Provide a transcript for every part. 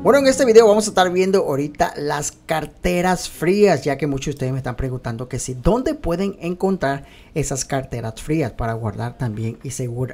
Bueno, en este video vamos a estar viendo ahorita las carteras frías, ya que muchos de ustedes me están preguntando que si dónde pueden encontrar esas carteras frías para guardar también y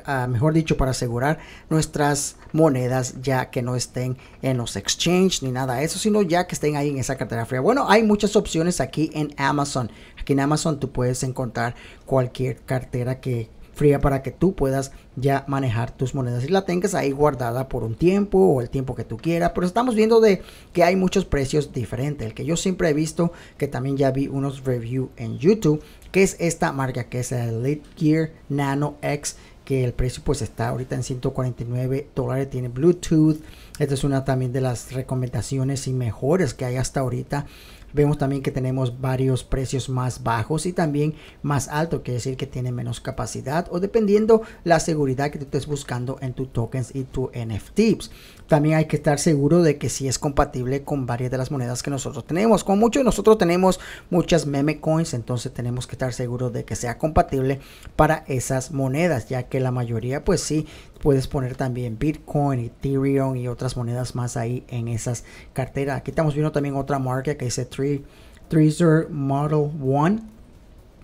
ah, mejor dicho, para asegurar nuestras monedas ya que no estén en los exchange ni nada de eso, sino ya que estén ahí en esa cartera fría. Bueno, hay muchas opciones aquí en Amazon. Aquí en Amazon tú puedes encontrar cualquier cartera que fría para que tú puedas ya manejar tus monedas y la tengas ahí guardada por un tiempo o el tiempo que tú quieras. Pero estamos viendo de que hay muchos precios diferentes. El que yo siempre he visto, que también ya vi unos review en YouTube, que es esta marca que es el Gear Nano X que el precio pues está ahorita en 149 dólares, tiene Bluetooth, esta es una también de las recomendaciones y mejores que hay hasta ahorita Vemos también que tenemos varios precios más bajos y también más alto, quiere decir que tiene menos capacidad o dependiendo la seguridad que tú estés buscando en tus tokens y tu NFTs. También hay que estar seguro de que si es compatible con varias de las monedas que nosotros tenemos. Como muchos de nosotros tenemos muchas meme coins, entonces tenemos que estar seguro de que sea compatible para esas monedas, ya que la mayoría pues sí puedes poner también Bitcoin, Ethereum y otras monedas más ahí en esas carteras. Aquí estamos viendo también otra marca que dice Tree, Model One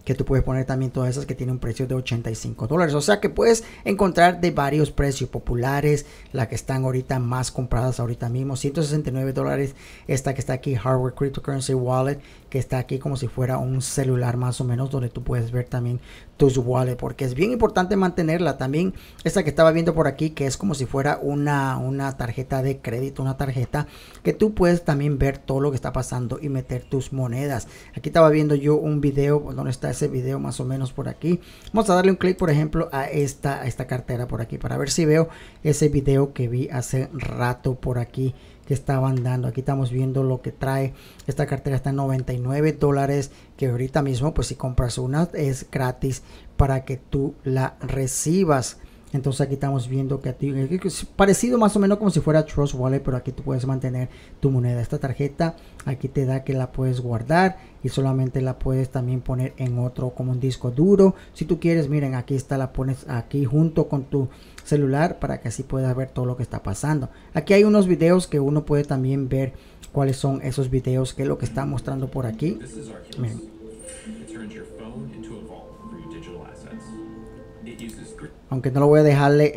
que tú puedes poner también todas esas que tienen un precio de 85 dólares. O sea que puedes encontrar de varios precios populares, La que están ahorita más compradas ahorita mismo, 169 dólares, esta que está aquí, Hardware Cryptocurrency Wallet, que está aquí como si fuera un celular más o menos, donde tú puedes ver también tus wallet, porque es bien importante mantenerla. También esta que estaba viendo por aquí, que es como si fuera una, una tarjeta de crédito, una tarjeta que tú puedes también ver todo lo que está pasando y meter tus monedas. Aquí estaba viendo yo un video donde está ese video más o menos por aquí. Vamos a darle un clic, por ejemplo, a esta, a esta cartera por aquí para ver si veo ese video que vi hace rato por aquí que estaban dando. Aquí estamos viendo lo que trae. Esta cartera está en 99 dólares. Que ahorita mismo, pues si compras una, es gratis para que tú la recibas. Entonces aquí estamos viendo eh, que es parecido más o menos como si fuera Trust Wallet, pero aquí tú puedes mantener tu moneda. Esta tarjeta aquí te da que la puedes guardar y solamente la puedes también poner en otro como un disco duro. Si tú quieres, miren, aquí está, la pones aquí junto con tu celular para que así puedas ver todo lo que está pasando. Aquí hay unos videos que uno puede también ver cuáles son esos videos, que es lo que está mostrando por aquí aunque no lo voy a dejarle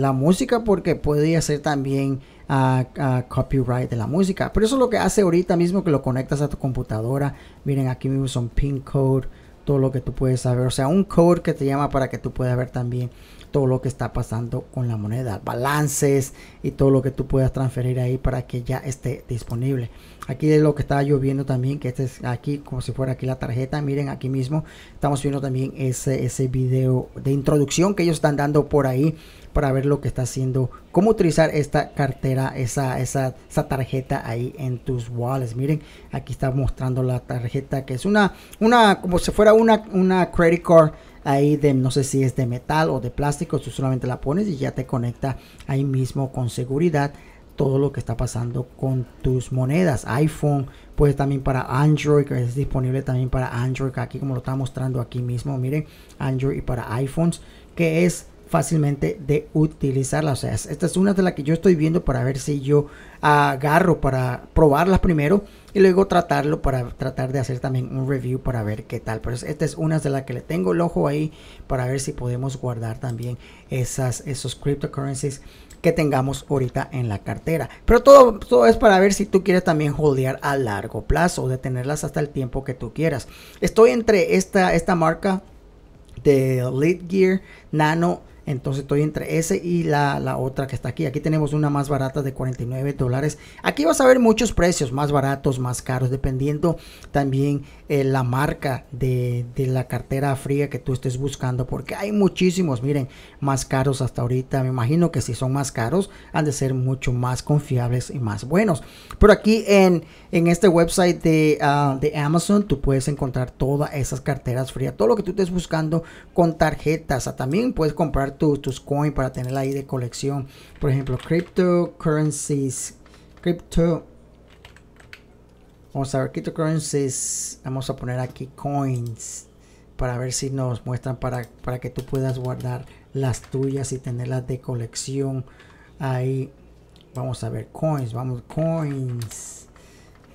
la música porque podría ser también a, ah, ah, copyright de la música. Pero eso es lo que hace ahorita mismo que lo conectas a tu computadora. Miren, aquí mismo son pin code, todo lo que tú puedes saber. O sea, un code que te llama para que tú puedas ver también todo lo que está pasando con la moneda, balances y todo lo que tú puedas transferir ahí para que ya esté disponible. Aquí es lo que estaba yo viendo también, que este es aquí como si fuera aquí la tarjeta. Miren, aquí mismo estamos viendo también ese, ese video de introducción que ellos están dando por ahí para ver lo que está haciendo, cómo utilizar esta cartera, esa, esa, tarjeta ahí en tus wallets. Miren, aquí está mostrando la tarjeta que es una, una como si fuera una, una credit card ahí de no sé si es de metal o de plástico, tú solamente la pones y ya te conecta ahí mismo con seguridad todo lo que está pasando con tus monedas. iPhone, pues también para Android, que es disponible también para Android, aquí como lo está mostrando aquí mismo, miren, Android y para iPhones, que es fácilmente de utilizarla. O sea, esta es una de las que yo estoy viendo para ver si yo agarro para probarlas primero y luego tratarlo para tratar de hacer también un review para ver qué tal. Pero esta es una de las que le tengo el ojo ahí para ver si podemos guardar también esas, esos cryptocurrencies que tengamos ahorita en la cartera. Pero todo, todo es para ver si tú quieres también holdear a largo plazo o detenerlas hasta el tiempo que tú quieras. Estoy entre esta, esta marca de Gear Nano entonces estoy entre ese y la, otra que está aquí. Aquí tenemos una más barata de 49 dólares. Aquí vas a ver muchos precios, más baratos, más caros, dependiendo también eh, la marca de, la cartera fría que tú estés buscando. Porque hay muchísimos, miren, más caros hasta ahorita. Me imagino que si son más caros, han de ser mucho más confiables y más buenos. Pero aquí en, en este website de, ah, Amazon, tú puedes encontrar todas esas carteras frías. Todo lo que tú estés buscando con tarjetas. también puedes comprar tus coins para tenerla ahí de colección. Por ejemplo, cryptocurrencies. Crypto. Vamos a ver, cryptocurrencies. Vamos a poner aquí coins para ver si nos muestran para, para que tú puedas guardar las tuyas y tenerlas de colección ahí. Vamos a ver, coins, vamos, coins.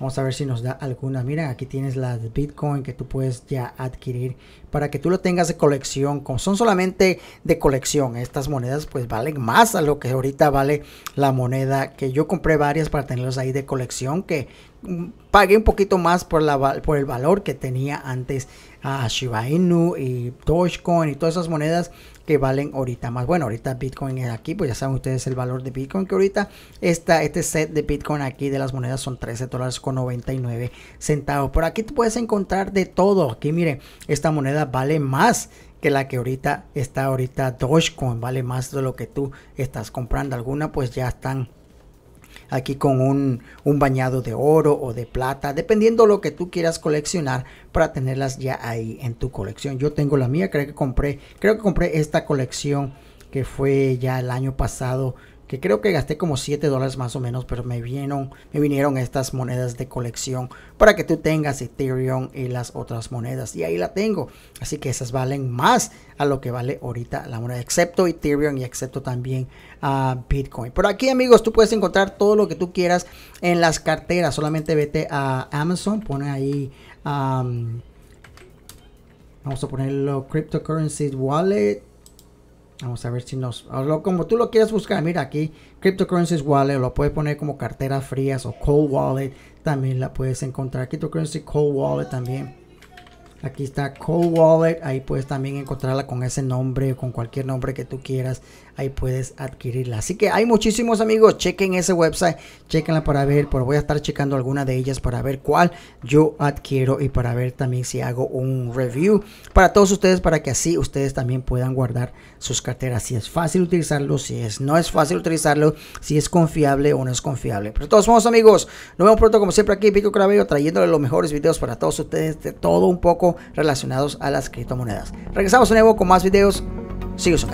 Vamos a ver si nos da alguna. Mira, aquí tienes la de Bitcoin que tú puedes ya adquirir para que tú lo tengas de colección. son solamente de colección, estas monedas pues valen más a lo que ahorita vale la moneda. Que yo compré varias para tenerlas ahí de colección. Que mm, pagué un poquito más por, la, por el valor que tenía antes a Shiba Inu y Dogecoin y todas esas monedas que valen ahorita más. Bueno, ahorita Bitcoin es aquí, pues ya saben ustedes el valor de Bitcoin, que ahorita está este set de Bitcoin aquí de las monedas son 13 dólares con 99 centavos. Por aquí tú puedes encontrar de todo. Aquí miren, esta moneda vale más que la que ahorita está ahorita Dogecoin, vale más de lo que tú estás comprando. Alguna pues ya están aquí con un, un bañado de oro o de plata, dependiendo lo que tú quieras coleccionar para tenerlas ya ahí en tu colección. Yo tengo la mía, creo que compré, creo que compré esta colección que fue ya el año pasado que creo que gasté como 7 dólares más o menos, pero me vinieron, me vinieron estas monedas de colección para que tú tengas Ethereum y las otras monedas. Y ahí la tengo. Así que esas valen más a lo que vale ahorita la moneda, excepto Ethereum y excepto también a ah, Bitcoin. Por aquí amigos, tú puedes encontrar todo lo que tú quieras en las carteras. Solamente vete a Amazon, pone ahí... vamos a ponerlo Cryptocurrency Wallet Vamos a ver si nos... Como tú lo quieras buscar, mira aquí, Cryptocurrencies Wallet, lo puedes poner como carteras frías o Cold Wallet, también la puedes encontrar. Cryptocurrency Cold Wallet también. Aquí está Cold Wallet, ahí puedes también encontrarla con ese nombre, con cualquier nombre que tú quieras, ahí puedes adquirirla. Así que hay muchísimos amigos, chequen ese website, chequenla para ver, pero voy a estar checando alguna de ellas para ver cuál yo adquiero y para ver también si hago un review para todos ustedes, para que así ustedes también puedan guardar sus carteras, si es fácil utilizarlo, si es, no es fácil utilizarlo, si es confiable o no es confiable. Pero todos somos amigos, nos vemos pronto como siempre aquí, Pico Cravello, trayéndole los mejores videos para todos ustedes, de todo un poco relacionados a las criptomonedas. Regresamos de nuevo con más videos. Sigue su